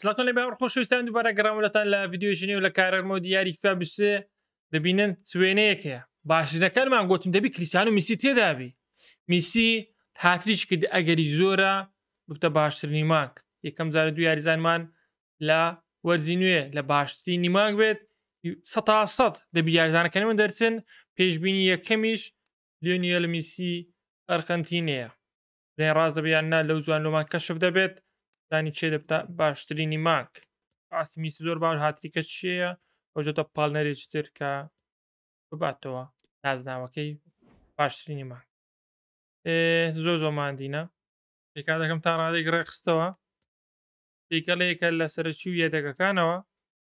سلاتۆن لە باوە خۆشویستان دووبارە گەڕامەتان لە یددیۆژنی و لە کارەرمۆ دیاری فابسێ دەبینن سوێنەیەکەیە باشترەکانمان گوتم دەبی کریسیان و میسی تێدابی میسی هاتریش کرد ئەگەری زۆرە بتە باشترنی ماک یەکەم زار دو یاریزانمان لە وەرزی نوێ لە باشترین نیماک بێت سە دەبی یاریزانەکەنەوە دەرچن پێشببینی یەکەمیش لیۆنیە لە میسی ئەرخەنتینەیە لێن ڕاست دەبیاننا لەو زوان لۆمان کەشف دەبێت دانی چێ دەبتا باشترینی ماک ئاسمیسی زۆر باش هاتریکە چێە ئەوژۆتە پاڵنەرێکی تر کە بباتەوە نازناوەکەی باشترینی ماک زۆ زۆماندینە پێکا دەکەم تا ڕادێک ڕێخستەوە پێکە لەیەکە لە سەرچی و یەدەکەکانەوە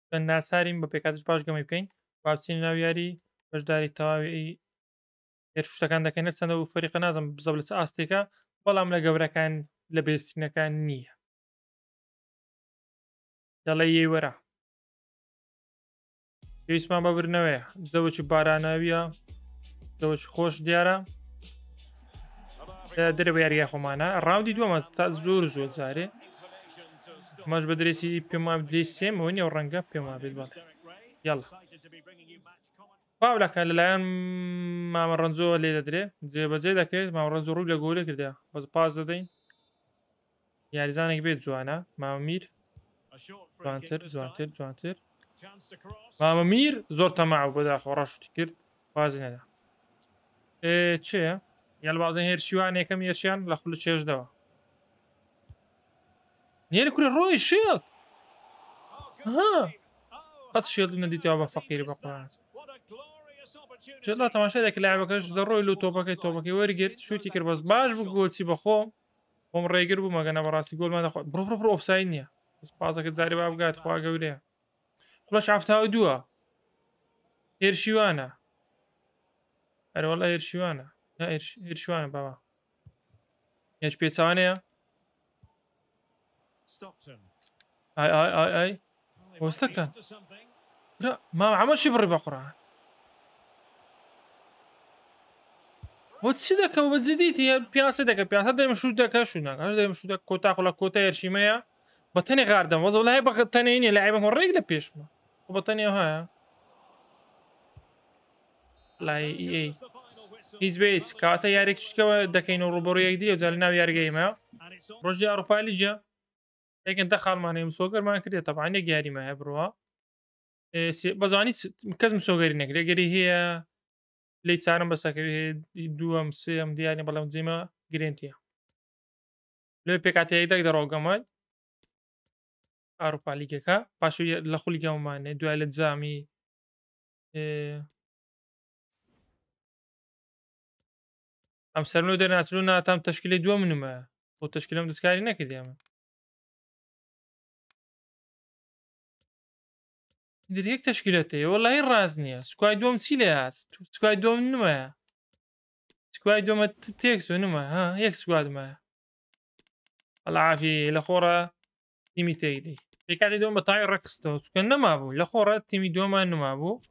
بە ناساریم بە پێکاتش باش گەمی بکەین باچین ناویاری بەشداری تەواوی هێرشتەکان دەکەنێت چەندە و فەریقە نازم بزە لە ئاستێکە بەڵام لە گەورەکان لە بێستینەکان نییە دەڵێ یێ وەرە پێویستمان بەبرنەوەی زەوەکی باراناویە زەوەچ خۆش دیارە دەرە بە یاریە خۆمانە ڕاودی دووەمە تا زۆر زۆر زارێ مەش بە درێسی پێما دێ سێمەوە نیە ڕەنگە پێما بێت بڵێ یاڵ پاولەکە لەلایەن مامە ڕەنزۆ لێ دەدرێ جێبەجێ دەکەێت مام ڕەنزۆ ڕوو لە گۆلە کردیا بەز پاس دەدەین یاریزانێک بێت جوانە مامیر جوانتر جوانتر جوانتر ماما میر زۆر تەماو بەداخۆ ڕەشتی کرد وازی نەدا اه، چێ یال بازن هێرشیوانێکم یەشیان لە خول چێژدەوە نێر کوری ڕۆی شێڵ قەت شێڵ نەدیتەوە بە تماشا بەقات چلا تەماشادێک لایەکەش دەڕۆی لو تۆپەکەی تۆمەکەی وەرگرت شو کرد باز باش بوو گۆچی بەخۆم بۆم ڕێگر بوو مەگەنە بەڕاستی گۆلمان برو برو برو ئۆفسای نییە پازەکە جاری با بگات خوا گەورەیە خڵش هەفتاوە دووە هێرشیوانە هەروەڵە هێرشیوانە هێرشیوانە باوە هێچ پێچوانەیە وەستەکە ما ئەمەشی بڕی بەقڕان بۆ چی دەکە بە جدیتی پیاسە دەکە پیاسە دەمەشو دەکە شوونەکە دەمەشو کۆتا خڵە کۆتا هێرشیمەیە بە تەنێ هو وەزە لای بە تەنێ نیە لای بەم ڕێک لە پێشمە بە تەنێ هەیە لای هیچ ناو کاتە یارێک رجي دەکەین لجا لكن دخل ماني جال ناو كريا طبعا ئەوروپالی جە یەکن دە خاڵمانەیم سۆگەرمان کردێت تەبانێک یاریمە هەیە بڕوە بەزانی کەسم سۆگەری نەکرێ گەری هەیە لی چارم بەسەکەوی دووەم سێم بلا بەڵام جێمە لو بيكاتي ايدك دەک دەڕۆگەمە ئاروپالیگەکە پاش لە خولیگەمانێ دوای لە جامی ئەم سەرنۆ دەناچون ناتام تشکلی دووە منمە بۆ تشکلم دەستکاری نەکردیامە درێک تشکلەتەیە وەڵی ڕاز نییە سوکای دۆم چی لە هاست سوکای دۆم نمایە سوکای دۆمە تێک زۆ نمە ها یەک سوادمە ئەلعافی لە خۆرە دیمی تێیدەی پێکاتی دۆم بە تای ڕەکستەوە چکە نەمابوو لە خۆڕە تیمی دۆمان نمابوو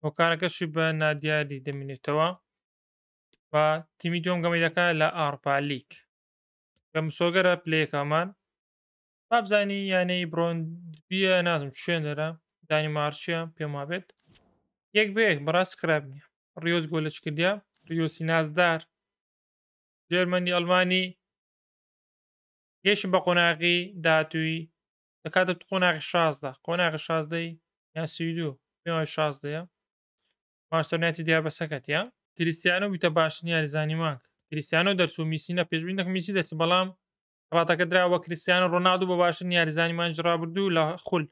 بۆ کارەکەشی بە نادیاری دەمێنێتەوە بە تیمی دۆم گەمەیدەکە لە ئارپالیک کە مسۆگەرە پلەکەمان بابزانی یانەی برۆندبیە نازم شوێنەرە دانیمارچە پێما بێت یەک بەیەک بەڕاست خراپ نییە ڕیۆز گۆلەشکردیا ریۆسی نازدار جێرمەنی ئەلمانی هێش بە قۆناغی داهاتوی لە کاتە قۆناغی شازدا قۆناغی شازدەی یا سیدو پێ شازدەیە باشتەرنێتی دیا بەسەکەت یا کریسیانە ویتە باشنی یاریزانیمانک کریسیانە دەرچوو میسینە پێشبینەک میسی دەچ بەڵام ڕاتەکە درراوە کریسیانە ڕۆناادو بە باشن یاریزانیمان جرا بردوو لە خول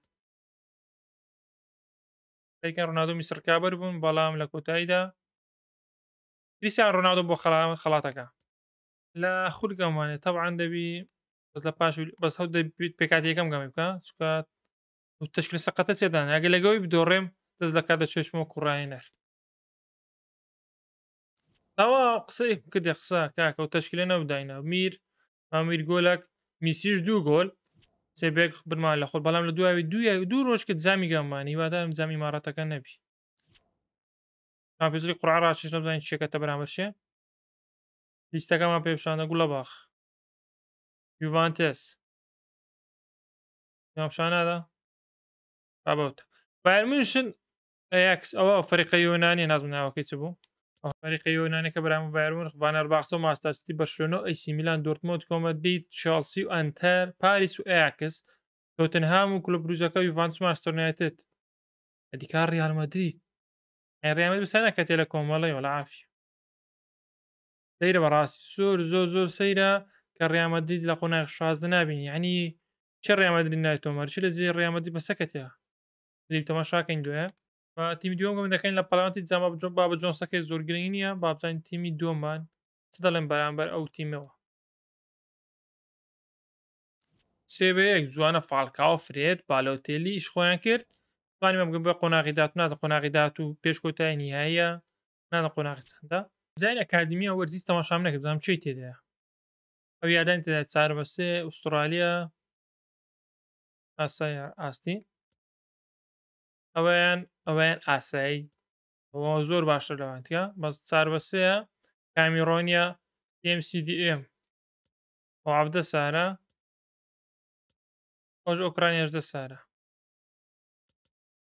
پێکە ڕۆناادو میسرکابەر بوون بەڵام لە کۆتاییدا کریسیان ڕۆناادو بۆ خڵاتەکە لە خولگەمانێت تەعاان دەبی بەس لە پاش بەس هەوت دەبیت پێکاتی یەکەم گەمی بکە چکە تشکل سەقەتە چێدان ئەگە لەگەوی بدۆڕێم دەست لە کات دە چێشمەوە کوڕایی نەر ئەوە قسەی کردی قسە کاکە و تشکلە نەوداینا میر ئامیر گۆلک میسیش دوو گۆل سێبێک برمان لە خۆت بەڵام لە دوای دوای دوو ڕۆژ کرد زامی گەمانی هیوادارم زامی مارەتەکە نەبی پێزری قڕ ڕاشش نەبزانین چێکەتە بەرامەرشێ لیستەکەمان پێپشانە گوڵە باخ یوڤانتس ناپشانادا بابوت بارمنشن ئەکس ئەوە فریقی یۆنانی نازم ناوەکەی چ بوو فریقی یۆنانی کە بەرام بارون بانەر باخسە ماستاستی بەشلۆنەوە ئەیسی میلان دورتمۆت کۆمەدیت چالسی و ئەنتەر پاریس و ئەکس تۆتنهام و کلوبروزەکە یوڤانس ماستۆنایێتت ئەدیکار ڕیالمەدریت ڕامەت بسانە کە تێ لە کۆمەڵی وەلا عافی سەیرە بەڕاستی سۆر زۆ زۆر سەیرە کە ڕیامەدید لە قۆناغ شازدە نبینی ینی چه ڕیامەدرین نای تۆمەر چ لە زیێ ڕیامەدی بەسەکەتەیە دی تەماشاکەین دوێ تیمی دووەم دەکەین لە پەلانتی جامە بجۆ با بە جۆنسەکەی زۆرگرنگ نیە بابزانین تیمی دۆمان چ دەڵێن بەرامبەر ئەو تیمەوە سێبەیەک جوانە فالکاو فرێت بالۆتێلی شخۆیان کرد توانانی مەگەم بە قۆناغی دات ناتە قۆناغی دات و پێشکۆتای نیایە نادە قۆناغی چەندە زای ئەکادمی ئەو وەرزیست تەماشام نەکە بزانام چی تێدایە ئەو یادان تدا چاربەسێ ئوسترالیا ئاسای ئاستی ئەویان ئەویان ئاسایی زۆر باشە لەوانتیە بەس چاربەسەیە کامیرۆنیا MCDM و عبدە سارە ئۆژ ئۆکرانیاژدە سارە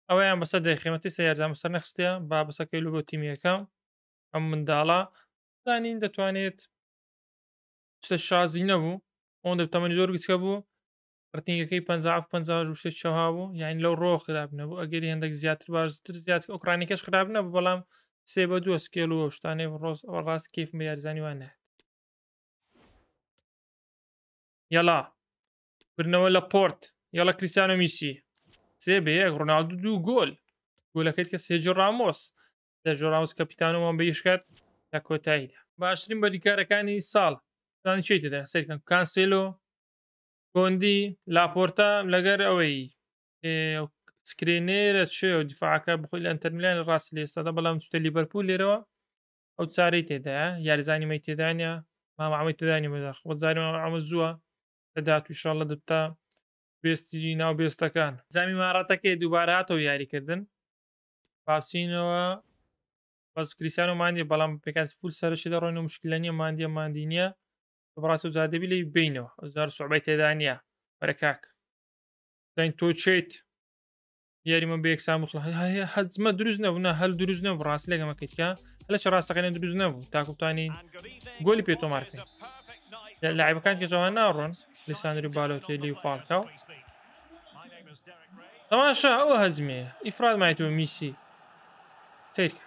ئەویان بەسەر دەیخێمەتی سەیارجان بەسەر نەخستەیە با بەسەکەی لو بۆ تیمیەکەم ئەم منداڵە دانین دەتوانێت شتە شازی نەبوو ئەوەن دەتەمەنی زۆر گچکە بوو ڕتنگەکەی 55 چها بوو یاین لەو ڕۆ خراپ نەبوو ئەگەری هەندێک زیاتر باشتر زیات ئۆکرانیکەش خراپ نەبوو بەڵام سێ بە دو سکێل و شتانێ ڕۆز ڕاست کیف بە یارزانی وان نێت یالا برنەوە لە پۆرت یاڵە کریسیانە میسی سێ بەیەک ڕۆناالدو دوو گۆل گۆلەکەیت کە سێجی ڕامۆس لە ژۆراوس کەپیتانەوەم بەیشکات لە کۆتاییدا باشترین بەریکارەکانی ساڵ چی تێدا سەرکەم کانسیلۆ کۆندی لاپۆرتا لەگەر ئەوەی سکرێنێرە چێ و دیفاعەکە بخۆی لە ئەتەرمیلیان ڕاستی لێستادا بەڵام چتە لیبەرپول لێرەوە ئەو چارەی تێدا یاریزانی مەی تێدانە مامامی تدانی بدا خۆزاری ئەمە زووە دەدات و شڵە دبتا بێستی ناو بێستەکان زامی ماراتەکەی دووبارەهاتەوە یاریکردن پاپسینەوە بەس کریسیان و مادی بەڵام پێکات فول سەرشی دەڕۆین و مشکلە نیە مادیە مادی نیە بەڕاستە زادەبی لی بینەوە زار سوعبەی تێدا نیە بەرە کاک دەین تۆ چیت یاریمە بە یەکسا مسڵ حەزمە دروست نەبوونا هەل دروست نە ڕاست لەگەمەکەیتکە هەلە چ ڕاستەکەێن دروست نەبوو تاکوتانی گۆلی پێ تۆمارکە لایبەکان کە جوان ناڕۆن لەسانری بالۆتێلی و فالکە و تەماشا ئەوە افراد ئیفراد مایتەوە میسی تیرکە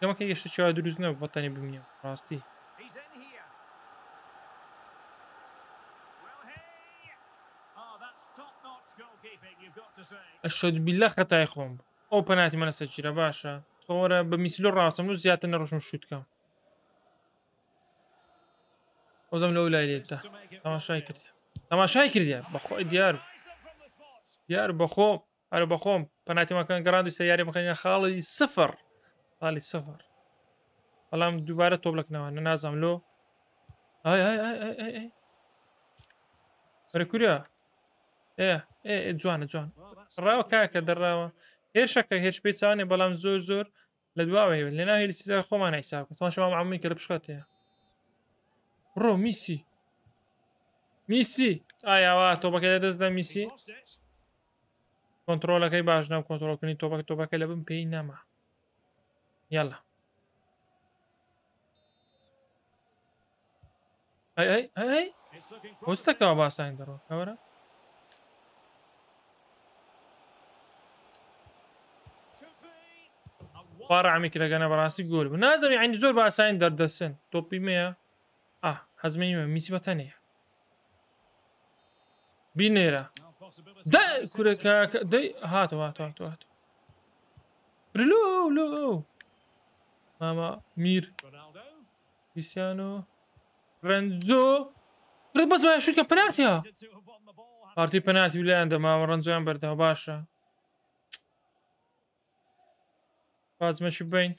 گەمەکە گەشتە چاوا دروست نەبوو بەتانی ببینێ ڕاستی ئەشت بیلە خەتای خۆم ئەو پەناتی منە سەچرە باشە تۆرە بە میسلۆ ڕاستم و زیاتر نەڕۆشم شوتکەم ئۆزم لەو لای لێتە تەماشای کرد تەماشای کردیا بەخۆی دیار دیار بەخۆ ئەرە بەخۆم پەناتیمەکان گەڕاند و سیاری مەکەنە خاڵی سفر خاڵی سفر بەڵام دووبارە تۆ بڵکنەوە نەنازم لۆ ئای ئای ئای ئای ئای سەرکوریا ئێ اي إيه، جوان جوان ڕاوە کاکە دەڕاوە هێر شەکە هێرش پێچوانێ بەڵام زۆر زۆر لە دواوە هێوێت لە ناهێری چیزە خۆمان نایساکە تۆشما ئەمین کە لە پشخەتەیە ڕۆ میسی میسی دز تۆبەکە ميسي كنترول کۆنتترۆلەکەی باش نام کۆنتترۆلکردنی تۆبەک تۆبەکە لە بم پێی نەما یاڵە هەستەکەەوە باسانی دەڕۆ ئەوەرە قارعمی کرگەنە بەڕاستی گۆر بوو نازەمی عین زۆر باساین دەردەسن تۆپی مەیە ئا حەزمەیمە میسی بەتەنەیە بینێرە هاتو هاتو هاتەوە هاتواتوە برلو لۆ ماما رنزو ویسیان و ڕەنجۆ ڕ بەزمای شوکە پەناتیا پارتی پەناتی لایەن دەماوە ڕەنجۆیان بەردەوە باشا قازمەشی بین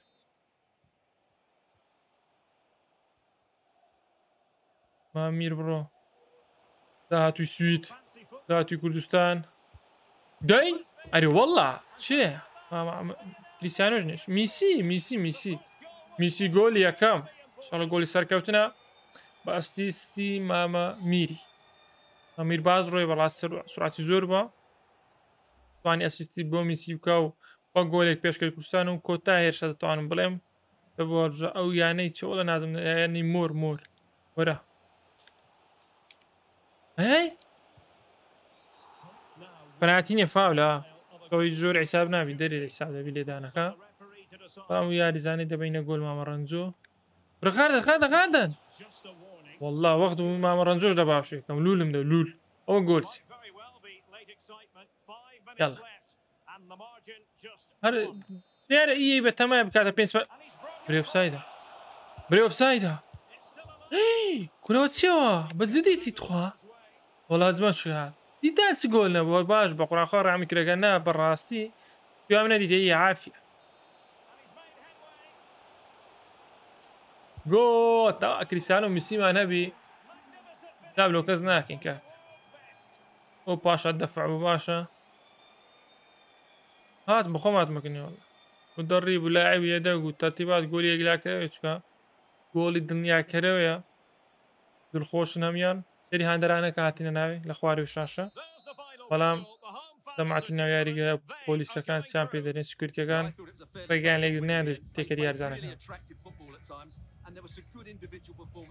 مامیر بڕۆ داهاتوی سویت داهاتوی کوردستان دەی ئەرێ وەڵا چێ کریسیانۆژ نش میسی میسی میسی میسی گۆلی یەکەم شڵە گۆلی سەرکەوتنە بە ئەستیستی مامە میری ئەمیر باز ڕۆی بەڵاست سوراتی زۆر بە توانی ئەسیستی بۆ میسی بکە و بە گۆلێک پێشکەی کوردستان و کۆتا هێرشە دەتوانم بڵێم بۆژە ئەو یانەی چۆ لە نازم ینی مۆر مۆر وەرە پەناتینە فاولە ئەوی زۆر عیساب ناوی دەری حساب دەبی لێدانەکە ئەو یاریزانانی دەبینە گۆل مامە ڕەنجۆ ڕخار دەخات دەخاتن والله وەخت و مامە ڕەنجۆش دەباشێکم لولم دە لول ئەو گۆلچ یاڵە هر دیارە ئی بە تەمای بکاتە پێ برێفسایدا برێفسایدا کورەوە چیەوە بەجددیتی تخوا وڵاتزمە شوات دیدا چ گۆل نەبووە باش بە قوراخوا ڕامیکرەکە نا بەڕاستی پیام نەدیدەیە عافە گۆ تا کریسانۆ میسیمان هەبی دابلۆ کەس ناکەین کات ئەو پاشە دەفع باشە هات بە خۆماتمەکنیەوە دەڕی بوو لای ئەویەدەگو تەرتیبات گۆلی یەکلاکەوێ چکە گۆڵی دنیاکەرەوەە دڵخۆش نەمیان سری هەندەرانەکە هاتیە ناوی لە خواری و شاشە بەڵام دەماتون ناو یاریگە پۆلیسەکان چیان پێ دەێن سکرتیەکان ڕێگیان لەگرنیان تێکەری یارزانە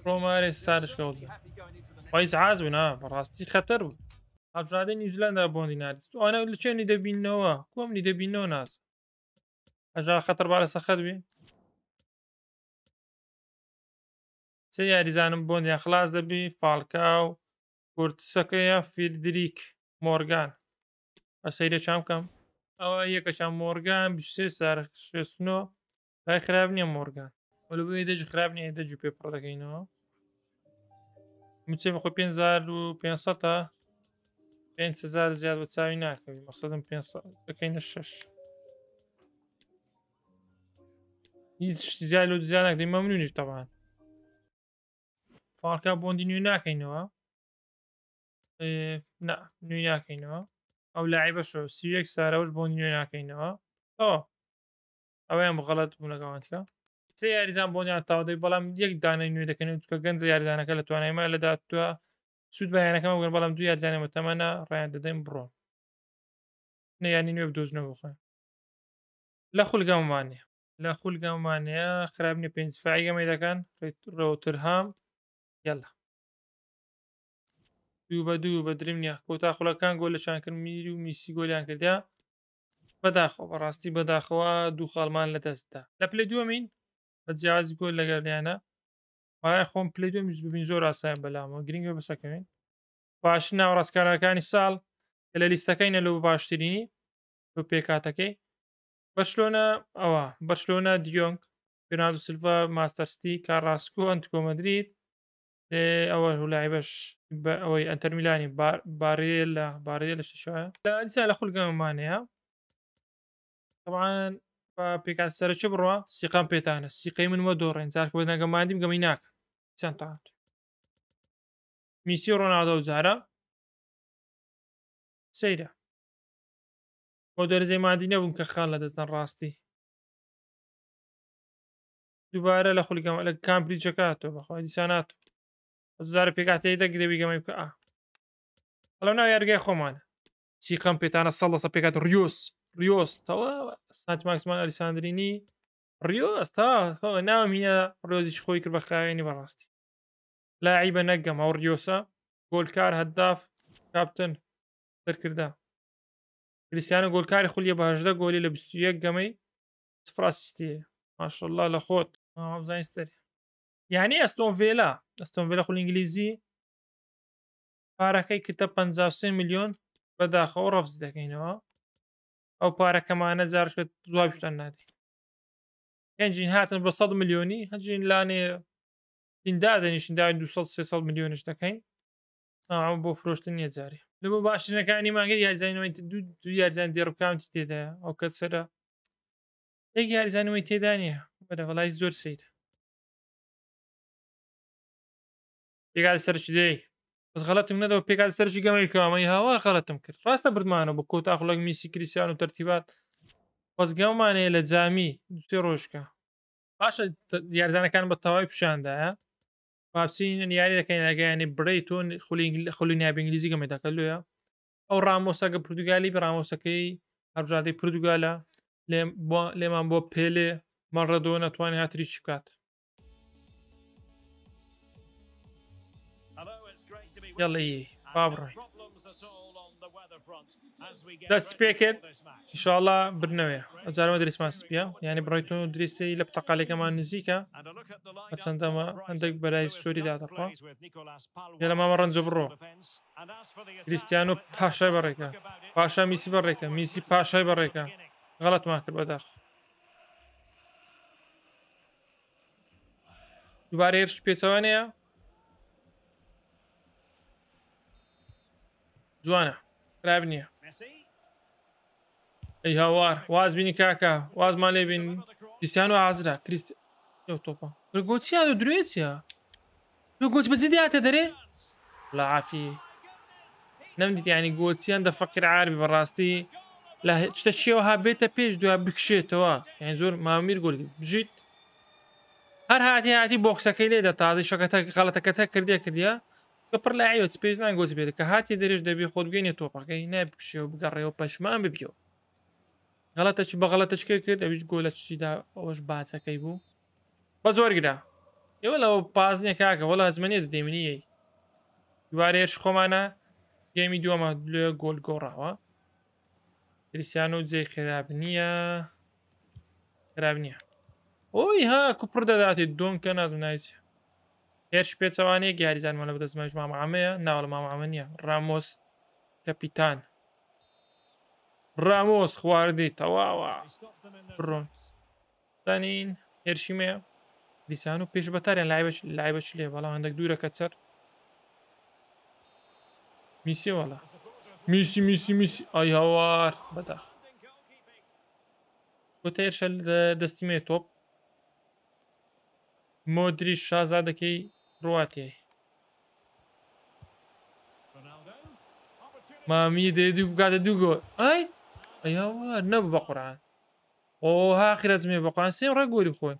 ڕۆمارێ سارشکەوت پایز عاز بوونا بەڕاستی خەتەر بوو هەبژادە نیوزلندا بۆندی ناریست ئەوانە لە چێنی دەبینەوە کۆمنی دەبینەوە ناس ئەژا خەتەر بارە سەخەت بێ سێ یاریزانم بۆندیان خلاص دەبی فالکاو کورتسەکەیە فیلدریک مۆرگان بە سەیرە چام بکەم ئەوە یەکەچان مۆرگان سێ سارخشێستنۆ لای خراپ نییە مۆرگان وەلوبێ دەج خراپ نیە دەج پێ پڕ دەکەینەوە موچێ بخۆ 5 500 تا 500 زیاد بە چاوی ناکەوی مەقصدم 500 دەکەینە شش هیچ شتی زیاد لە زیانک دەی مەمنونیش تەوان فارکە بۆندی نوێ ناکەینەوە نوێ ناکەینەوە ئەو لای بەشۆ سیەک سارەوەش بۆ نوێ ناکەینەوە ئەو ئەوەیان بغەڵەت بوو لەگەڵانکە سێ یاریزان بۆنیان تاودەی بەڵام یەک دانای نوێ دەکەن چکە گەنج یاریدانەکە لە توانایمە لەداتوە سوود بەیانەکەم گەن بەڵام دوی یادزانێمە تەمەە ڕیان دەدەین بڕۆ نەیانی نوێ بدۆزنەوە بخۆ لە خولگەمانێ لە خولگەمانەیە خراپنی پێنجفاعی گەمەی دەکەن ڕەوترهام یالا دوو بە دوو بە دریم نیە کۆتا خولەکان گۆ لە چانکرد میری و میسی گۆلیان کردیا بەداخۆ بەڕاستی بەداخەوە دوو خاڵمان لە دەستدا لە پلێ دووەمین بە جیاز گۆل لەگەردیانە وڵای خۆم پلی دو ببین زۆر ئاسایە بەلامەوە گرنگگە بەسەکەین باشن ناو ڕاستکارەکانی ساڵ لە لیستەکەینە لەو باشترینی بۆ پێکاتەکەی بەشلۆنە ئەوە بەشلۆنە دیۆنگ پێنااد سلڤ ماستەرستی کارڕاستکو ئەنتکۆمەدریت ئەوە هولای بەش بە ئەوەی ئەتەرمیلانی بارێ لە بارێ لە ششە لەلیسا لە خولگەمانەیە تەوان پێکات سەرچ بڕوە سیقام پێتانە سیقی منوە دۆڕێن زارکەوە نەگەماندیم گەمی ناکە چەند تاات میسی ڕۆناادە و جارە سەیرە بۆ دەرزەی مادی نەبووم کە خان لە دەستەن ڕاستی دووبارە لە خولیگەم لە کامبریجەکاتەوە بەخوا دیسانات زار پێکاتی دەگرێبی گەمەی بکە ئا ئەڵەو ناو یارگای خۆمانە سیقەم پێتانە سەڵ لە سە پێکات ریۆس ریۆس تەوە سانتی ماکسمان ئەلیساندرینی ڕیۆ ئەستا ناوینە ڕۆزیش خۆی کرد بە خاوێنی بەڕاستی لاعیبە نەگەم ئەو ڕیۆسە گۆلکار هەداف کاپتن دەرکردا کریسیانە گۆلکاری خولیە بەهدە گۆلی لە 21 گەمەی سفراسیستیە ماشله لە خۆت زانستەر یعنی ئەستۆن ڤێلا خو ڤێلا خولی ئینگلیزی پارەکەی کتە 53 میلیۆن بەداخەوە ڕەفز دەکەینەوە ئەو پارەکەمانە جارشت زواب زوابش نادەین هەنجین هاتن بە 100 میلیۆنی هەنجین لانێ دادەنیشین داوای 200 میلیۆنش دەکەین بۆ فرۆشتن نیە جارێ لەبوو باشترینەکانی ماگە یازانەوەی دو دو یارزان دێڕکاونتی تێدا ئەو کە سرە یەک یاریزانەوەی تێدا نیە بەدە وڵای زۆر سیدە پێگال سەرچ دەی بەس غەڵەتم نەدەوە پێکات سەرشی گەمەی کامەی هاوا خەڵەتم کرد ڕاستە بردمانە بۆ کۆتا خڵک میسی کریسیان و تەرتیبات وەزگەمانەیە لە جامی دوێ ڕۆژکە باشە یارزانەکان بە تەواوی پیشاندایە پاپچین یاری دەکەین لەگەیانی بری تۆن خولینیا بنگلیزی گەمە دەکەلوە ئەو ڕامۆسەگە پرتگالی بە ڕامۆسەکەی هەرژادەی پرتگالە لێمان بۆ پێلێ مەڕەدۆ نەتوانانی هاتری چ بکات یاڵی بابڕی دەستی پێ کرد شله برنەوێ ئەجارەوە دریسمان سپیە یعنی بڕیت و دریستی لە پتەقالێکەمان نزیکە ئەچەندەمە هەندێک بەلای سووری دادەخوا یا لە مامە ڕەنج بڕۆ کریسیان و پاشای بەڕێکە پاشا میسی بەڕێکە میسی پاشای بەڕێکە غەڵەتمان کرد بەداخ دوبارە هێرش پێچەوانەیە جوانە خراب نییە ئەی كاكا واز بینی کاکە وازمان لێ بین کریسیان و ئازرا کریست تۆپە گۆچیان و درێتە گۆچ بەزی دیاتە دەرێ لە عافی نەمدیت ینی گۆچیان دە فەقیر عربی بەڕاستی لە شتە شێوەها بێتە پێش دوای بکشێتەوە یان زۆر مامیر گل بژیت هەر هاتی هاتی بۆکسەکەی لێ دە تازی غلطا غەڵەتەکەتە کردی کردیە بەپڕ لایەوە پێز نانگۆزی بێت کە هاتی دەرێژ دەبێ خۆت بگەینێ تۆپەکەی نابشێ و بگەڕێەوە پەشمان ببیەوە غەڵەتەچی بە غەڵەتەشکێ کرد ئەویش گۆلە چیدا ئەوەش باچەکەی بوو بە زۆرگرا ئێوە لەوە پازنێک کاکە وەڵا زمێت دەدەمنیەی دووارێش خۆمانە گەمی دووەمە لێ گۆل گۆڕاوە کریسیان و جێ خێراب نییە خراب نییە ئۆی ها کوپڕ دەداتی دۆم کە نازم نایچێت هێرش پێچەوانەیە گیاریزانمە لە دەستمەش مامەیە ناوە مامە نیە ڕامۆس کەپیتان ڕامۆس خواردی تەواوە ڕۆن دانین هێرشیمێ دیسان و پێش بەتاریان لایبش لایبش لێ بەڵام هەندێک دوورەکە چەر میسیوەڵە میسی میسی میسی ئای هاوار بەداخ بۆ تا هێرشە دەستیمێ تۆپ مۆدری شازادەکەی كرواتيا Kroatia'yı. مامي ديدو قاعد دوغو اي ايوا نب بقران او هاخر ازمي بقران سيم رقولي بخوي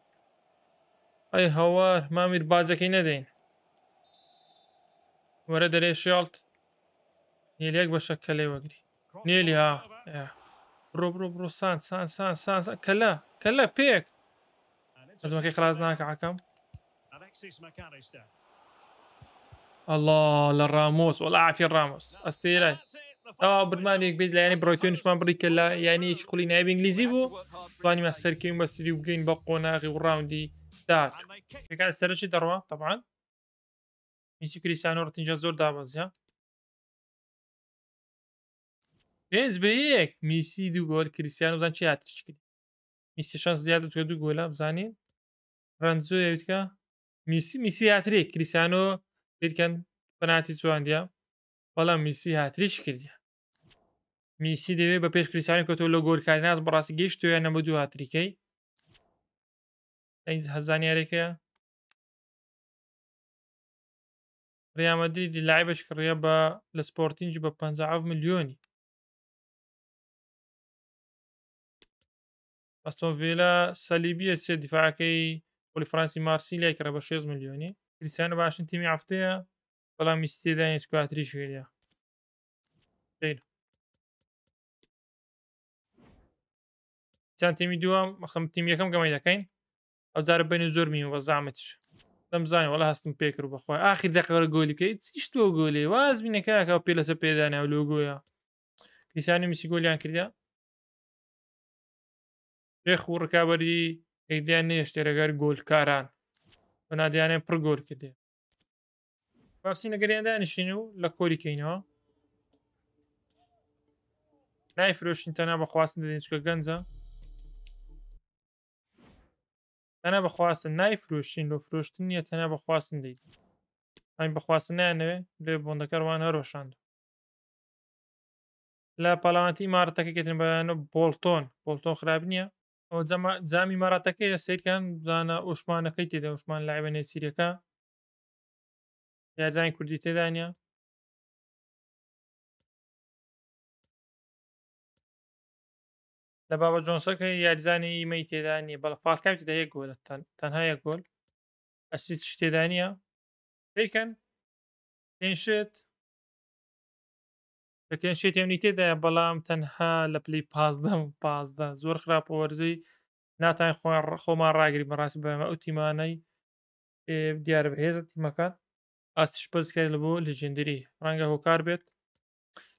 اي هوار مامي بازكي ندين ورد دري شالت نيلي يك بشكلي وقري نيلي ها برو برو برو سان سان سان سان, كلا كلا بيك لازم كي خلاص ناك عكم الاكسيس McAllister. الله للراموس والله عافية الراموس أستيرة ئەو برمانێک بێت لایەنی بڕۆیتێنش من بڕیکە لە یانەیەکی خولی نایب ئینگلیزی بوو توانیمە سەرکەین بەسری و بگەین بە قۆناغی و ڕاوندی دات پێکات سەرشی دەڕوا تەبان میسی کریسیانۆ ڕتینجا زۆر دابەزیە پێنج بە یەک میسی دوو گۆل کریسیان وزان چی هاتش ميسي شانس زيادة توێ دو گۆلە بزاني رانزو یوتکە میسی میسی هاتری کریسانۆ بیرکەن پەناتی چواندە بەڵام میسی هاتریش کردی میسی دەوێت بە پێش کریسانی کۆتۆ لە گۆرکارناز بەڕاستی گەیشت توە نەمە دوو هاتریکەی هەزانارێکە ڕیامەدیدی لای بەش کڕە بە لە سپۆرتینج بە 5 میلیۆنی ئەستۆڤێلا سەلیبیە چێ دیفاعەکەی پۆلی فرانسی مارسی لای کرا بە 6 میلیۆنی کریسیانە باشن تیمی هەفتەیە بەڵام میستێدا هیچکاتری شگریا چیان تیمی دووە مەخم تیم یەکەم گەمای دەکەین ئەو جارە بین زۆر می وە زامتش دەمزانانی وڵە هەستم پێکر بەخۆی آخر دەقەوە گۆلیکەی چیش تۆ گۆلێ واز بینەکەکە پێ لەسە پێدانە و لۆگۆیە کریسیانی میسی گۆلیان کردیا ڕێخ و ڕکابەری ئەیدیان نێشتێرەگەر گۆلکاران بە نادیانێن پڕ گۆل کردێ باسی نەگەریاندانیشین و لە کۆریکەینەوە نای فرۆشتین تەنا بەخواستن دەێنچکە گەنجە تەنە بەخواستن نای فرۆشتین لۆ فرۆشتن نیە تەنە بەخواستن دیت ئەین بەخواستن نانەوێ لێ بۆندەکەوان هەرۆشاند لە پەلامەتی ئمارەتەکە کتن بەیانە بۆلتۆن بۆلتۆن خراپ نییە جامی مەراتەکەی سیرکەن زانە ئۆشمانەکەی تێدا عشمان لای بەنێ سیرەکە یاجانی کوردی تێدانە لە بابە جۆنسەکەی یاریزانی ئیمەی تێدانی بەڵ فالکای تێدا یەک گۆلە تەنها یەک گۆل ئەسیست شتێدانە دیکەن پێشت دەکەن شێتێمنی تێدایە بەڵام تەنها لە پلی پازدەم پازدە زۆر خراپە وەرزەی ناتان خۆیان خۆمان ڕاگری بەڕاستی بەمە ئەو تیمانەی دیارە بەهێزە تیمەکان ئاسیش پزکە لە بۆ لەژندری ڕەنگە هۆکار بێت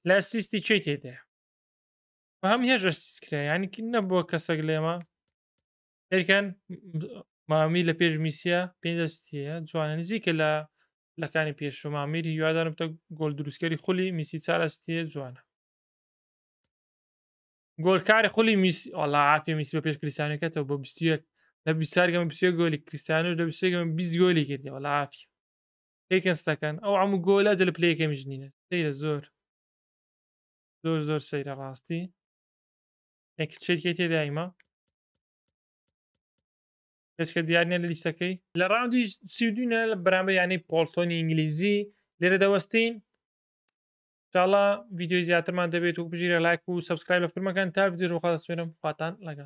لە سیستی چی تێدایە بە هەم هێژە سیسکرا یانیکی نەبووە کەسەک لێمە هەرکەن مامی لە پێش میسیە پێ دەستیە جوانە نزیکە لە لەکانی پێشومامیری یوادارم تە گۆل دروستکەری خولی میسی چارەستێ جوانە گۆلکاری خولی میسی ئەڵا ئاپی میسی بە پێش کریسانەکەتەوە بۆ بستیەک لە بیسارگەم پسێ گۆلی کریسانۆش لە بسێگەم بیست گۆلی کردیەوە لافی پێکەستەکەن ئەو هەموو گۆلە جە لە پلەکە میژنینە تێرە زۆر زۆر زۆر سەیرە ڕاستی ئەکچێتکە تێدایمە دەستکە دیارە لە لیستەکەی لە ڕاوی سیدونە لە بەرامبە یانەی پۆلتۆنی ئینگلیزی لێرە دەوەستین چاڵا ویددیوی زیاترمان دەبێت و بژیرە لایک و سبسکرایب لە فرمەکان تا ویددیو ڕۆخوا دەسمێنم خواتان لەگەڵ